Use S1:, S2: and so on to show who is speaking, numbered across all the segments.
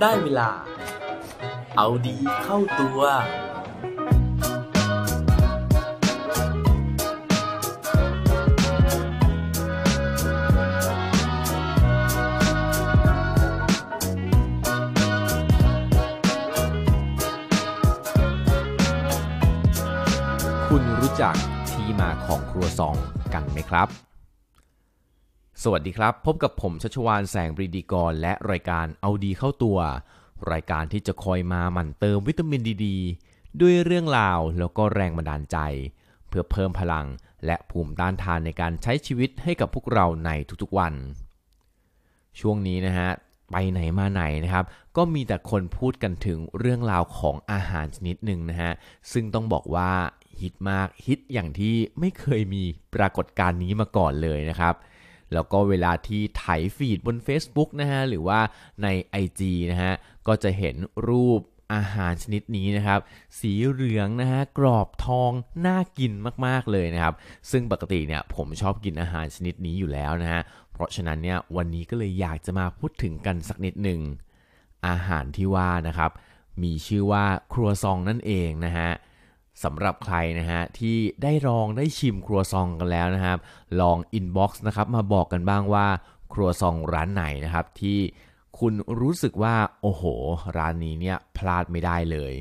S1: ได้เวลา เอาดีเข้าตัว คุณรู้จักที่มาของครัวซองกันไหมครับสวัสดีครับ พบกับผมชัชวานแสงปรีดีกรและรายการเอาดีเข้าตัว รายการที่จะคอยมาหมั่นเติมวิตามินดีดด้วยเรื่องราวแล้วก็แรงบันดาลใจ เพื่อเพิ่มพลังและภูมิต้านทานในการใช้ชีวิตให้กับพวกเราในทุกๆวัน ช่วงนี้นะฮะไปไหนมาไหนนะครับ ก็มีแต่คนพูดกันถึงเรื่องราวของอาหารชนิดหนึ่งนะฮะซึ่งต้องบอกว่าฮิตมากฮิตอย่างที่ไม่เคยมีปรากฏการณ์นี้มาก่อนเลยนะครับแล้วก็เวลาที่ถ่ายฟีดบน Facebook นะฮะหรือว่าใน IG นะฮะก็จะเห็นรูปอาหารชนิดนี้นะครับ สีเหลืองนะฮะกรอบทองน่ากินมากๆเลยนะครับ ซึ่งปกติเนี่ยผมชอบกินอาหารชนิดนี้อยู่แล้วนะฮะเพราะฉะนั้นเนี่ยวันนี้ก็เลยอยากจะมาพูดถึงกันสักนิดหนึ่ง อาหารที่ว่านะครับ มีชื่อว่าครัวซองนั่นเองนะฮะสำหรับใครนะฮะที่ได้ลองได้ชิมครัวซองกันแล้วนะครับลองอินบ็อกซ์นะครับมาบอกกันบ้างว่าครัวซองร้านไหนนะครับ ที่คุณรู้สึกว่าโอ้โหร้านนี้เนี่ยพลาดไม่ได้เลย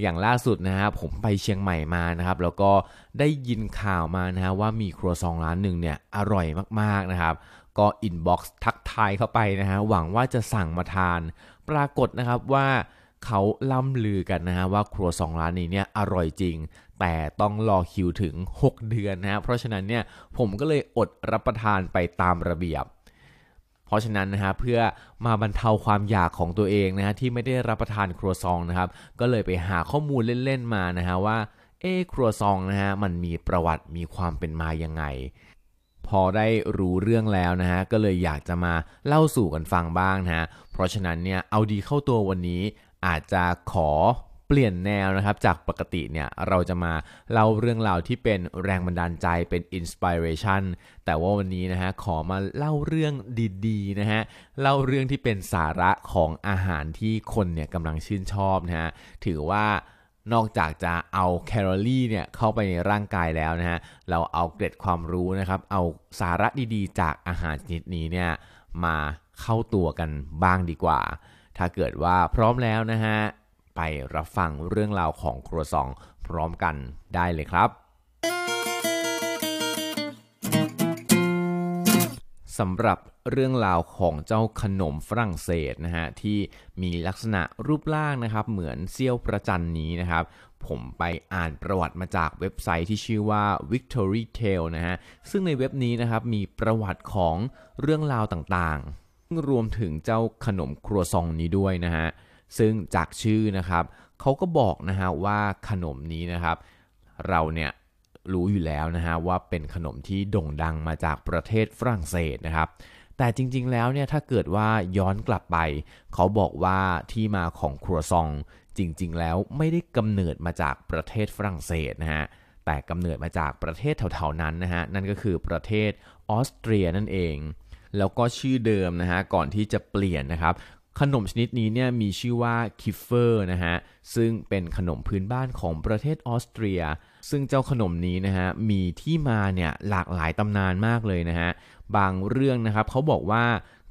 S1: อย่างล่าสุดนะครับผมไปเชียงใหม่มานะครับ แล้วก็ได้ยินข่าวมานะฮะว่ามีครัวซองร้านหนึ่งเนี่ยอร่อยมากๆนะครับ ก็อินบ็อกซ์ทักทายเข้าไปนะฮะหวังว่าจะสั่งมาทาน ปรากฏนะครับว่าเขาล่ำลือกันนะฮะว่าครัวสองร้านนี้เนี่ยอร่อยจริงแต่ต้องรอคิวถึง 6 เดือนนะฮะเพราะฉะนั้นเนี่ยผมก็เลยอดรับประทานไปตามระเบียบ เพราะฉะนั้นนะฮะเพื่อมาบรรเทาความอยากของตัวเองนะฮะที่ไม่ได้รับประทานครัวซองนะครับก็เลยไปหาข้อมูลเล่นๆมานะฮะว่าเอครัวซองนะฮะมันมีประวัติมีความเป็นมายังไง พอได้รู้เรื่องแล้วนะฮะก็เลยอยากจะมาเล่าสู่กันฟังบ้างนะฮะเพราะฉะนั้นเนี่ยเอาดีเข้าตัววันนี้อาจจะขอเปลี่ยนแนวนะครับจากปกติเนี่ยเราจะมา เล่าเรื่องราวที่เป็นแรงบันดาลใจเป็นอินสปิเรชันแต่ว่าวันนี้นะฮะขอมาเล่าเรื่องดีๆนะฮะเล่าเรื่องที่เป็นสาระของอาหารที่คนเนี่ยกำลังชื่นชอบนะฮะถือว่านอกจากจะเอาแคลอรี่เนี่ยเข้าไปในร่างกายแล้วนะฮะเราเอาเกร็ดความรู้นะครับเอาสาระดีๆจากอาหารชนิดนี้เนี่ยมาเข้าตัวกันบ้างดีกว่าถ้าเกิดว่าพร้อมแล้วนะฮะ ไปรับฟังเรื่องราวของครัวซอง พร้อมกันได้เลยครับ สำหรับเรื่องราวของเจ้าขนมฝรั่งเศสนะฮะที่มีลักษณะรูปร่างนะครับ เหมือนเซี่ยวประจันนี้นะครับผมไปอ่านประวัติมาจากเว็บไซต์ที่ชื่อว่า Victory Tale นะฮะซึ่งในเว็บนี้นะครับมีประวัติของเรื่องราวต่างรวมถึงเจ้าขนมครัวซองนี้ด้วยนะฮะ ซึ่งจากชื่อนะครับเขาก็บอกนะฮะว่าขนมนี้นะครับ เราเนี่ยรู้อยู่แล้วนะฮะว่าเป็นขนมที่โด่งดังมาจากประเทศฝรั่งเศสนะครับ แต่จริงๆแล้วเนี่ยถ้าเกิดว่าย้อนกลับไป เขาบอกว่าที่มาของครัวซองจริงๆ แล้วไม่ได้กำเนิดมาจากประเทศฝรั่งเศสนะฮะ แต่กำเนิดมาจากประเทศแถวๆนั้นนะฮะนั่นก็คือประเทศออสเตรียนั่นเองแล้วก็ชื่อเดิมนะฮะก่อนที่จะเปลี่ยนนะครับขนมชนิดนี้เนี่ยมีชื่อว่าคิฟเฟอร์นะฮะซึ่งเป็นขนมพื้นบ้านของประเทศออสเตรีย ซึ่งเจ้าขนมนี้นะฮะมีที่มาเนี่ยหลากหลายตำนานมากเลยนะฮะบางเรื่องนะครับเขาบอกว่า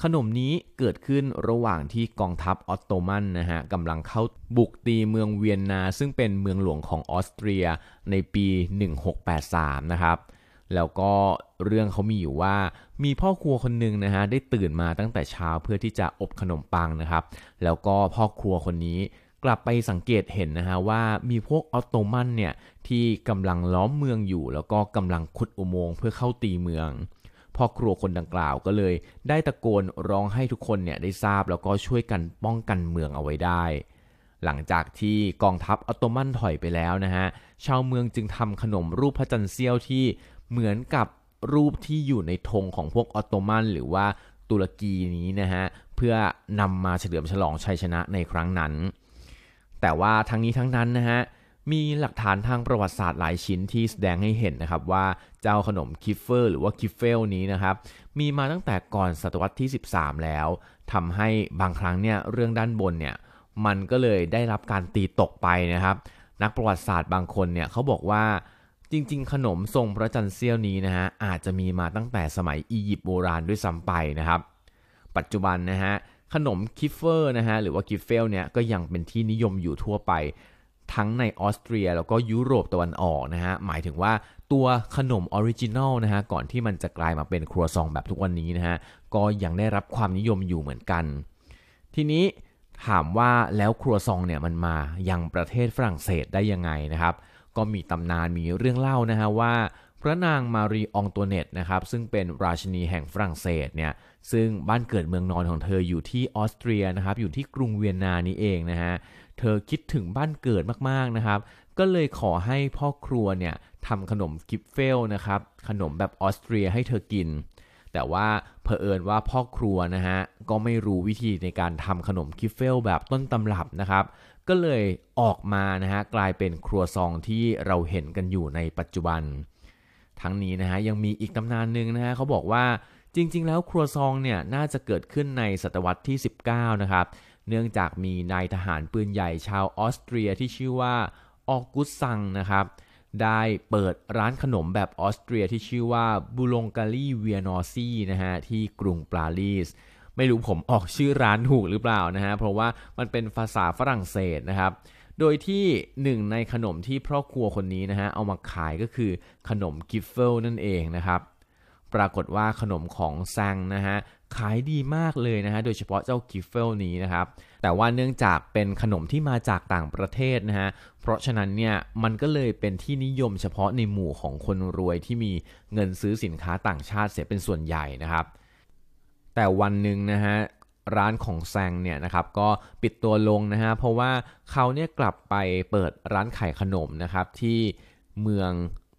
S1: ขนมนี้เกิดขึ้นระหว่างที่กองทัพออตโตมันนะฮะกำลังเข้าบุกตีเมืองเวียนนา ซึ่งเป็นเมืองหลวงของออสเตรีย ในปี 1683 นะครับแล้วก็เรื่องเขามีอยู่ว่ามีพ่อครัวคนหนึ่งนะฮะได้ตื่นมาตั้งแต่เช้าเพื่อที่จะอบขนมปังนะครับแล้วก็พ่อครัวคนนี้กลับไปสังเกตเห็นนะฮะว่า มีพวกออตโตมันเนี่ยที่กำลังล้อมเมืองอยู่ แล้วก็กำลังขุดอุโมงค์เพื่อเข้าตีเมืองพ่อครัวคนดังกล่าวก็เลยได้ตะโกนร้องให้ทุกคนเนี่ยได้ทราบแล้วก็ช่วยกันป้องกันเมืองเอาไว้ได้ หลังจากที่กองทัพออตโตมันถอยไปแล้วนะฮะชาวเมืองจึงทำขนมรูปพระจันทร์เสี้ยวที่เหมือนกับรูปที่อยู่ในธงของพวกออตโตมันหรือว่าตุรกีนี้นะฮะเพื่อนำมาเฉลิมฉลองชัยชนะในครั้งนั้น แต่ว่าทั้งนี้ทั้งนั้นนะฮะมีหลักฐานทางประวัติศาสตร์หลายชิ้นที่แสดงให้เห็นนะครับว่าเจ้าขนมคิฟเฟอร์หรือว่าคิฟเฟลนี้นะครับมีมาตั้งแต่ก่อนศตวรรษที่ 13 แล้วทำให้บางครั้งเนี่ยเรื่องด้านบนเนี่ยมันก็เลยได้รับการตีตกไปนะครับนักประวัติศาสตร์บางคนเนี่ยเขาบอกว่าจริง ๆ ขนมทรงพระจันทร์เสี้ยวนี้นะฮะอาจจะมีมาตั้งแต่สมัยอียิปต์โบราณด้วยซ้ำไปนะครับปัจจุบันนะฮะขนมคิฟเฟอร์นะฮะหรือว่ากิฟเฟลเนี่ยก็ยังเป็นที่นิยมอยู่ทั่วไปทั้งในออสเตรีย แล้วก็ยุโรปตะวันออกนะฮะหมายถึงว่าตัวขนมออริจินอลนะฮะก่อนที่มันจะกลายมาเป็นครัวซองแบบทุกวันนี้นะฮะก็ยังได้รับความนิยมอยู่เหมือนกัน ทีนี้ถามว่าแล้วครัวซองเนี่ยมันมายังประเทศฝรั่งเศสได้ยังไงนะครับก็มีตำนานมีเรื่องเล่านะฮะว่า พระนางมารีองตัวเนตนะครับซึ่งเป็นราชินีแห่งฝรั่งเศสเนี่ยซึ่งบ้านเกิดเมืองนอนของเธออยู่ที่ออสเตรียนะครับอยู่ที่กรุงเวียนนานี้เองนะฮะเธอคิดถึงบ้านเกิดมากๆนะครับก็เลยขอให้พ่อครัวเนี่ยทำขนมกิฟเฟลนะครับขนมแบบออสเตรียให้เธอกินแต่ว่าเผอิญว่าพ่อครัวนะฮะ ก็ไม่รู้วิธีในการทำขนมคิฟเฟลแบบต้นตำรับนะครับ ก็เลยออกมานะฮะกลายเป็นครัวซองที่เราเห็นกันอยู่ในปัจจุบัน ทั้งนี้นะฮะยังมีอีกตำนานหนึ่งนะฮะเขาบอกว่าจริง ๆ แล้วครัวซองเนี่ยน่าจะเกิดขึ้นในศตวรรษที่ 19 นะครับ เนื่องจากมีนายทหารปืนใหญ่ชาวออสเตรียที่ชื่อว่าออกุสซังนะครับได้เปิดร้านขนมแบบออสเตรียที่ชื่อว่าบูลงการีเวียนอซี่นะฮะที่กรุงปารีส ไม่รู้ผมออกชื่อร้านถูกหรือเปล่านะฮะเพราะว่ามันเป็นภาษาฝรั่งเศสนะครับ โดยที่หนึ่งในขนมที่พ่อครัวคนนี้นะฮะเอามาขายก็คือขนมกิฟเฟิลนั่นเองนะครับ ปรากฏว่าขนมของแซงนะฮะขายดีมากเลยนะฮะโดยเฉพาะเจ้ากิฟเฟลนี้นะครับ แต่ว่าเนื่องจากเป็นขนมที่มาจากต่างประเทศนะฮะเพราะฉะนั้นเนี่ยมันก็เลยเป็นที่นิยม เฉพาะในหมู่ของคนรวยที่มีเงินซื้อสินค้าต่างชาติเสียเป็นส่วนใหญ่นะครับ แต่วันหนึ่งนะฮะร้านของแซงเนี่ยนะครับก็ปิดตัวลงนะฮะเพราะว่าเขาเนี่ยกลับไปเปิดร้านขายขนมนะครับที่เมือง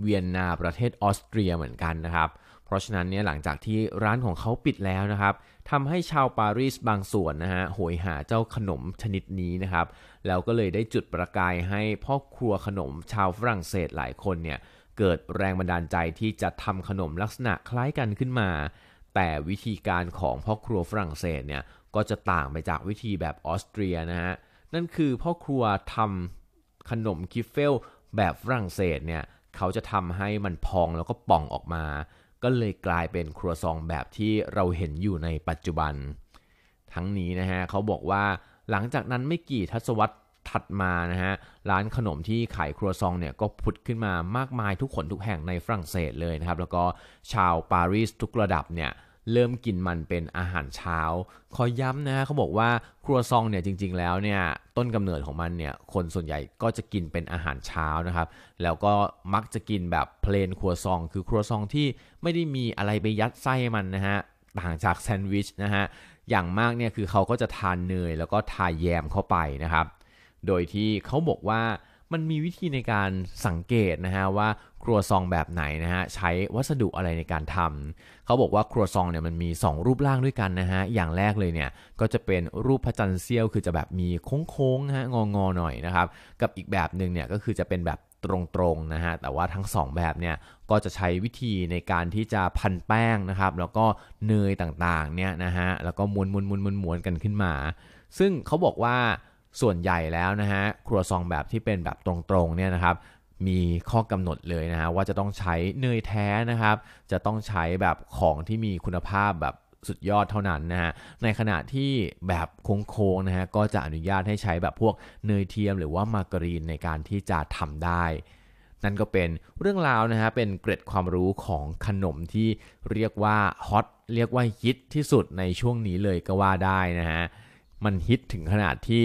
S1: เวียนนาประเทศออสเตรียเหมือนกันนะครับราะฉะนั้นเนี่ยหลังจากที่ร้านของเขาปิดแล้วนะครับทำให้ชาวปารีสบางส่วนนะฮะโหยหาเจ้าขนมชนิดนี้นะครับ แล้วก็เลยได้จุดประกายให้พ่อครัวขนมชาวฝรั่งเศสหลายคนเนี่ย เกิดแรงบันดาลใจที่จะทำขนมลักษณะคล้ายกันขึ้นมา แต่วิธีการของพ่อครัวฝรั่งเศสเนี่ย ก็จะต่างไปจากวิธีแบบออสเตรียนะฮะ นั่นคือพ่อครัวทำขนมคิฟเฟลแบบฝรั่งเศสเนี่ยเขาจะทำให้มันพองแล้วก็ป่องออกมาก็เลยกลายเป็นครัวซองแบบที่เราเห็นอยู่ในปัจจุบัน ทั้งนี้นะฮะเขาบอกว่าหลังจากนั้นไม่กี่ทศวรรษถัดมานะฮะร้านขนมที่ขายครัวซองเนี่ยก็ผุดขึ้นมามากมายทุกคนทุกแห่งในฝรั่งเศสเลยนะครับ แล้วก็ชาวปารีสทุกระดับเนี่ยเริ่มกินมันเป็นอาหารเช้าขอย้ำนะฮะเขาบอกว่าครัวซองเนี่ยจริงๆ แล้วเนี่ยต้นกำเนิดของมันเนี่ยคนส่วนใหญ่ก็จะกินเป็นอาหารเช้านะครับแล้วก็มักจะกินแบบเพลนครัวซองคือครัวซองที่ไม่ได้มีอะไรไปยัดไส้มันนะฮะต่างจากแซนด์วิชนะฮะอย่างมากเนี่ยคือเขาก็จะทานเนยแล้วก็ทาแยมเข้าไปนะครับโดยที่เขาบอกว่ามันมีวิธีในการสังเกตนะฮะว่าครัวซองแบบไหนนะฮะใช้วัสดุอะไรในการทำเขาบอกว่าครัวซองเนี่ยมันมี 2 รูปร่างด้วยกันนะฮะอย่างแรกเลยเนี่ยก็จะเป็นรูปพระจันทร์เซียว คือจะแบบมีโค้งๆฮะงองอหน่อยนะครับกับอีกแบบหนึ่งเนี่ยก็คือจะเป็นแบบตรงๆนะฮะแต่ว่าทั้ง 2 แบบเนี่ยก็จะใช้วิธีในการที่จะพันแป้งนะครับแล้วก็เนยต่างๆเนี่ยนะฮะแล้วก็ม้วนๆๆๆกันขึ้นมา ซึ่งเขาบอกว่าส่วนใหญ่แล้วนะฮะครัวซองแบบที่เป็นแบบตรงๆเนี่ยนะครับมีข้อกำหนดเลยนะฮะว่าจะต้องใช้เนยแท้นะครับ จะต้องใช้แบบของที่มีคุณภาพแบบสุดยอดเท่านั้นนะฮะในขณะที่แบบโค้งๆนะฮะก็จะอนุญาตให้ใช้แบบพวกเนยเทียมหรือว่ามาการีนในการที่จะทำได้ นั่นก็เป็นเรื่องราวนะฮะเป็นเกร็ดความรู้ของขนมที่เรียกว่าฮอตเรียกว่าฮิตที่สุดในช่วงนี้เลยก็ว่าได้นะฮะมันฮิตถึงขนาดที่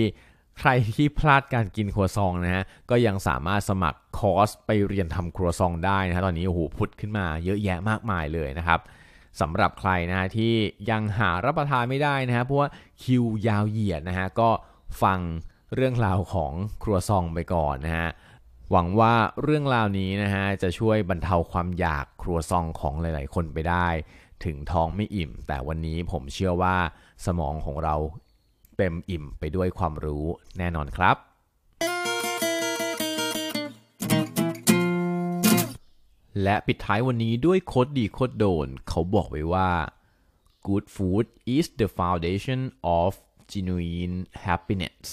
S1: ใครที่พลาดการกินครัวซองนะฮะก็ยังสามารถสมัครคอร์สไปเรียนทำครัวซองได้นะฮะตอนนี้โอ้โหพุทธขึ้นมาเยอะแยะมากมายเลยนะครับสำหรับใครนะฮะที่ยังหารับประทานไม่ได้นะฮะเพราะว่าคิวยาวเหยียดนะฮะก็ฟังเรื่องราวของครัวซองไปก่อนนะฮะหวังว่าเรื่องราวนี้นะฮะจะช่วยบรรเทาความอยากครัวซองของหลาย ๆ คนไปได้ ถึงท้องไม่อิ่ม แต่วันนี้ผมเชื่อว่าสมองของเราเต็มอิ่มไปด้วยความรู้แน่นอนครับ และปิดท้ายวันนี้ด้วยโคตรดีโคตรโดน เขาบอกไว้ว่า good food is the foundation of genuine happiness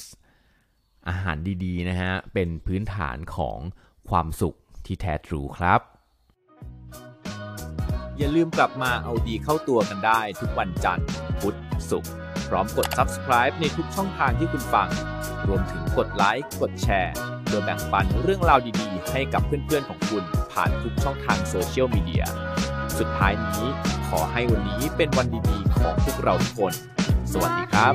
S1: อาหารดีๆนะฮะ เป็นพื้นฐานของความสุขที่แท้ทรูครับ อย่าลืมกลับมาเอาดีเข้าตัวกันได้ ทุกวันจันทร์พุธศุกร์พร้อมกด subscribe ในทุกช่องทางที่คุณฟัง รวมถึงกดไลค์ กดแชร์ เพื่อแบ่งปันเรื่องราวดีๆ ให้กับเพื่อนๆ ของคุณผ่านทุกช่องทางโซเชียลมีเดีย สุดท้ายนี้ขอให้วันนี้เป็นวันดีๆของทุกเราทุกคน
S2: สวัสดีครับ